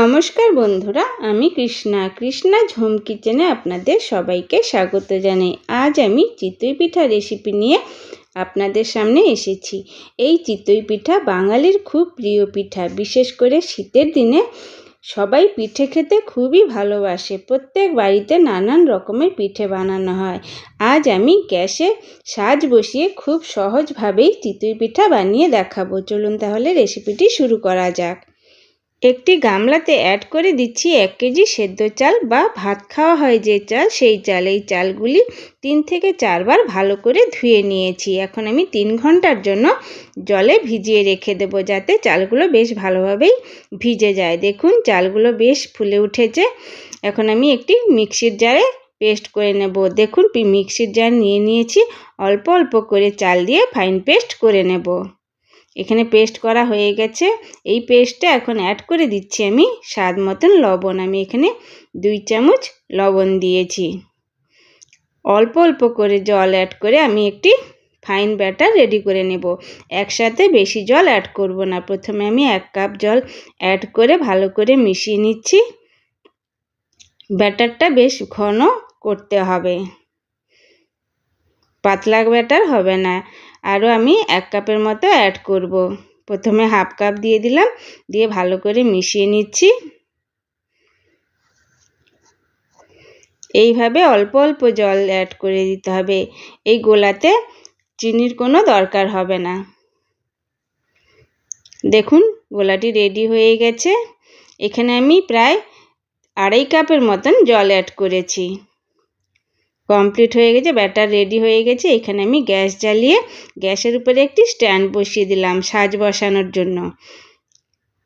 নমস্কার বন্ধুরা আমি কৃষ্ণা কৃষ্ণা ঝোম কিচেনে আপনাদের সবাইকে স্বাগত জানাই আজ আমি চিতই পিঠা রেসিপি নিয়ে আপনাদের সামনে এসেছি এই চিতই পিঠা বাঙালির খুব প্রিয় পিঠা বিশেষ করে শীতের দিনে সবাই পিঠে খেতে খুবই ভালোবাসে প্রত্যেক বাড়িতে নানান রকমের পিঠে বানানো হয় আজ আমি গ্যাসে সাজ বসিয়ে খুব সহজভাবেই চিতই পিঠা বানিয়ে দেখাবো চলুন তাহলে রেসিপিটি শুরু করা যাক একটি গামলাতে অ্যাড করে দিচ্ছি এক কেজি সেদ্ধ চাল বা ভাত খাওয়া হয় যে চাল সেই চাল এই চালগুলি তিন থেকে চারবার ভালো করে ধুয়ে নিয়েছি এখন আমি তিন ঘন্টার জন্য জলে ভিজিয়ে রেখে দেব যাতে চালগুলো বেশ ভালোভাবেই ভিজে যায় দেখুন চালগুলো বেশ ফুলে উঠেছে এখন আমি একটি মিক্সির জারে পেস্ট করে নেব দেখুন মিক্সির জার নিয়ে নিয়েছি অল্প অল্প করে চাল দিয়ে ফাইন পেস্ট করে নেব এখানে পেস্ট করা হয়ে গেছে এই পেস্টটা এখন অ্যাড করে দিচ্ছি আমি স্বাদ মতন লবণ আমি এখানে দুই চামচ লবণ দিয়েছি অল্প অল্প করে জল অ্যাড করে আমি একটি ফাইন ব্যাটার রেডি করে নেব একসাথে বেশি জল অ্যাড করব না প্রথমে আমি এক কাপ জল অ্যাড করে ভালো করে মিশিয়ে নিচ্ছি ব্যাটারটা বেশ ঘন করতে হবে পাতলা ব্যাটার হবে না আরও আমি এক কাপের মতো অ্যাড করব। প্রথমে হাফ কাপ দিয়ে দিলাম দিয়ে ভালো করে মিশিয়ে নিচ্ছি এইভাবে অল্প অল্প জল অ্যাড করে দিতে হবে এই গোলাতে চিনির কোনো দরকার হবে না দেখুন গোলাটি রেডি হয়ে গেছে এখানে আমি প্রায় আড়াই কাপের মতন জল অ্যাড করেছি কমপ্লিট হয়ে গেছে ব্যাটার রেডি হয়ে গেছে এখানে আমি গ্যাস জ্বালিয়ে গ্যাসের উপরে একটি স্ট্যান্ড বসিয়ে দিলাম সাজ বসানোর জন্য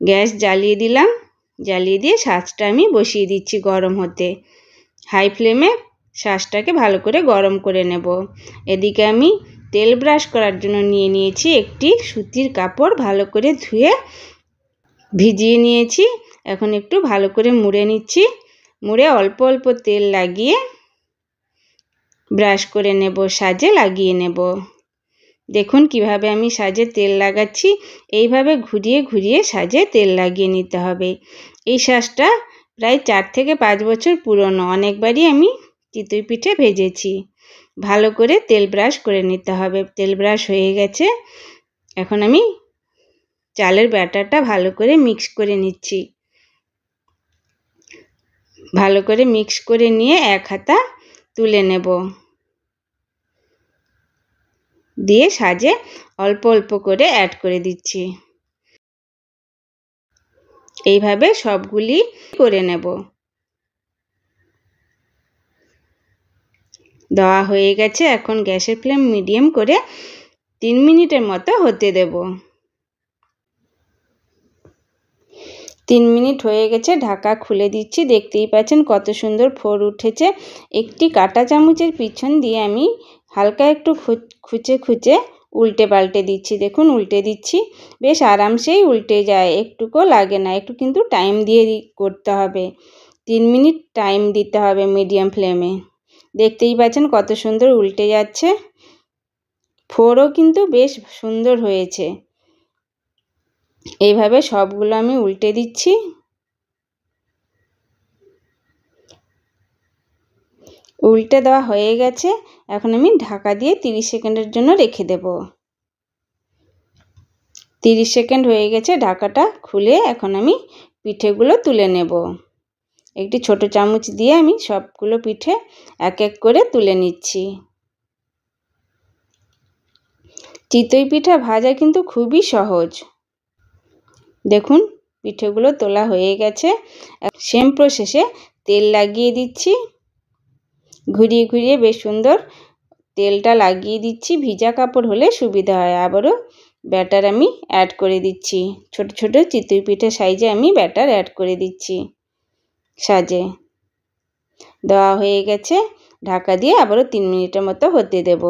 গ্যাস জ্বালিয়ে দিলাম জ্বালিয়ে দিয়ে সাজটা আমি বসিয়ে দিচ্ছি গরম হতে হাই ফ্লেমে শাঁসটাকে ভালো করে গরম করে নেব এদিকে আমি তেল ব্রাশ করার জন্য নিয়ে নিয়েছি একটি সুতির কাপড় ভালো করে ধুয়ে ভিজিয়ে নিয়েছি এখন একটু ভালো করে মুড়ে নিচ্ছি মুড়ে অল্প অল্প তেল লাগিয়ে ব্রাশ করে নেব সাজে লাগিয়ে নেব দেখুন কিভাবে আমি সাজে তেল লাগাচ্ছি এইভাবে ঘুরিয়ে ঘুরিয়ে সাজে তেল লাগিয়ে নিতে হবে এই শাঁসটা প্রায় চার থেকে পাঁচ বছর পুরনো অনেকবারই আমি চিতুই পিঠে ভেজেছি ভালো করে তেল ব্রাশ করে নিতে হবে তেল ব্রাশ হয়ে গেছে এখন আমি চালের ব্যাটারটা ভালো করে মিক্স করে নিচ্ছি ভালো করে মিক্স করে নিয়ে এক হাতা তুলে নেব দিয়ে সাজে অল্প অল্প করে অ্যাড করে দিচ্ছি এইভাবে সবগুলি করে নেব দেওয়া হয়ে গেছে এখন গ্যাসের ফ্লেম মিডিয়াম করে তিন মিনিটের মতো হতে দেব তিন মিনিট হয়ে গেছে ঢাকা খুলে দিচ্ছি দেখতেই পাচ্ছেন কত সুন্দর ফোর উঠেছে একটি কাটা চামচের পিছন দিয়ে আমি হালকা একটু খুঁচে খুঁচে উল্টে পাল্টে দিচ্ছি দেখুন উল্টে দিচ্ছি বেশ আরামসেই উল্টে যায় একটুকো লাগে না একটু কিন্তু টাইম দিয়ে করতে হবে তিন মিনিট টাইম দিতে হবে মিডিয়াম ফ্লেমে দেখতেই পাচ্ছেন কত সুন্দর উল্টে যাচ্ছে ফোরও কিন্তু বেশ সুন্দর হয়েছে এইভাবে সবগুলো আমি উল্টে দিচ্ছি উল্টে দেওয়া হয়ে গেছে এখন আমি ঢাকা দিয়ে 30 সেকেন্ডের জন্য রেখে দেব 30 সেকেন্ড হয়ে গেছে ঢাকাটা খুলে এখন আমি পিঠেগুলো তুলে নেব একটি ছোট চামচ দিয়ে আমি সবগুলো পিঠে এক এক করে তুলে নিচ্ছি চিতই পিঠা ভাজা কিন্তু খুবই সহজ দেখুন পিঠেগুলো তোলা হয়ে গেছে সেম প্রসেসে তেল লাগিয়ে দিচ্ছি ঘুরিয়ে ঘুরিয়ে বেশ সুন্দর তেলটা লাগিয়ে দিচ্ছি ভিজা কাপড় হলে সুবিধা হয় আবারও ব্যাটার আমি অ্যাড করে দিচ্ছি ছোট ছোট চিতুই পিঠে সাইজে আমি ব্যাটার অ্যাড করে দিচ্ছি সাজে দেওয়া হয়ে গেছে ঢাকা দিয়ে আবারও তিন মিনিটের মতো হতে দেব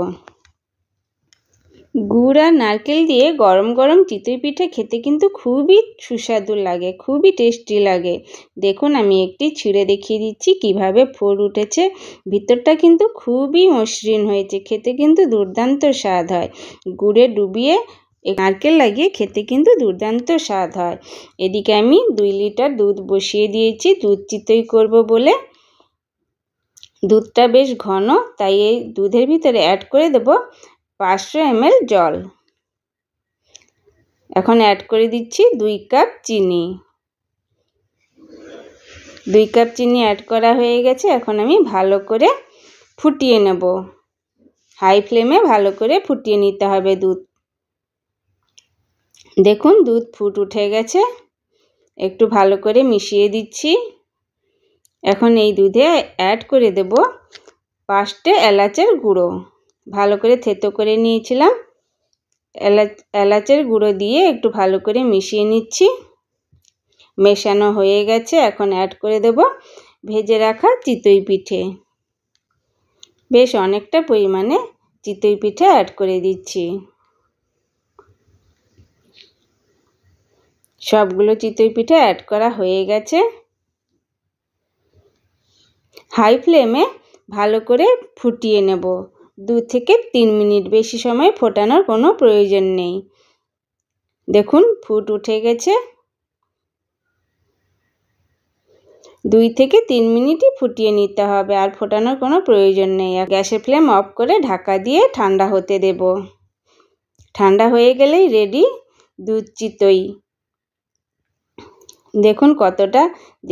গুড় আর নারকেল দিয়ে গরম গরম চিতই পিঠে খেতে কিন্তু খুবই সুস্বাদু লাগে খুবই টেস্টি লাগে দেখুন আমি একটি ছিঁড়ে দেখিয়ে দিচ্ছি কিভাবে ফোর উঠেছে ভিতরটা কিন্তু খুবই মসৃণ হয়েছে খেতে কিন্তু দুর্দান্ত স্বাদ হয় গুড়ে ডুবিয়ে নারকেল লাগিয়ে খেতে কিন্তু দুর্দান্ত স্বাদ হয় এদিকে আমি দুই লিটার দুধ বসিয়ে দিয়েছি দুধ চিতই করব বলে দুধটা বেশ ঘন তাই এই দুধের ভিতরে অ্যাড করে দেব পাঁচশো এমএল জল এখন অ্যাড করে দিচ্ছি দুই কাপ চিনি দুই কাপ চিনি অ্যাড করা হয়ে গেছে এখন আমি ভালো করে ফুটিয়ে নেব হাই ফ্লেমে ভালো করে ফুটিয়ে নিতে হবে দুধ দেখুন দুধ ফুট উঠে গেছে একটু ভালো করে মিশিয়ে দিচ্ছি এখন এই দুধে অ্যাড করে দেব পাঁচটে এলাচের গুঁড়ো ভালো করে থেতো করে নিয়েছিলাম এলাচ এলাচের গুঁড়ো দিয়ে একটু ভালো করে মিশিয়ে নিচ্ছি মেশানো হয়ে গেছে এখন অ্যাড করে দেব ভেজে রাখা চিতই পিঠে বেশ অনেকটা পরিমাণে চিতই পিঠে অ্যাড করে দিচ্ছি সবগুলো চিতই পিঠে অ্যাড করা হয়ে গেছে হাই ফ্লেমে ভালো করে ফুটিয়ে নেব দু থেকে তিন মিনিট বেশি সময় ফোটানোর কোনো প্রয়োজন নেই দেখুন ফুট উঠে গেছে দুই থেকে তিন মিনিটই ফুটিয়ে নিতে হবে আর ফোটানোর কোনো প্রয়োজন নেই গ্যাসের ফ্লেম অফ করে ঢাকা দিয়ে ঠান্ডা হতে দেব ঠান্ডা হয়ে গেলেই রেডি দুধ চিতই দেখুন কতটা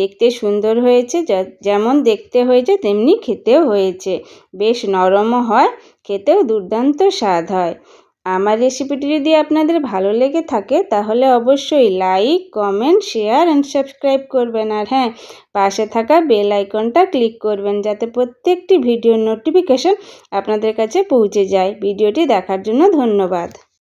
দেখতে সুন্দর হয়েছে যেমন দেখতে হয়েছে তেমনি খেতেও হয়েছে বেশ নরমও হয় খেতেও দুর্দান্ত স্বাদ হয় আমার রেসিপিটি যদি আপনাদের ভালো লেগে থাকে তাহলে অবশ্যই like comment share and subscribe করবেন আর হ্যাঁ পাশে থাকা বেল আইকনটা ক্লিক করবেন যাতে প্রত্যেকটি ভিডিওর নোটিফিকেশন আপনাদের কাছে পৌঁছে যায় ভিডিওটি দেখার জন্য ধন্যবাদ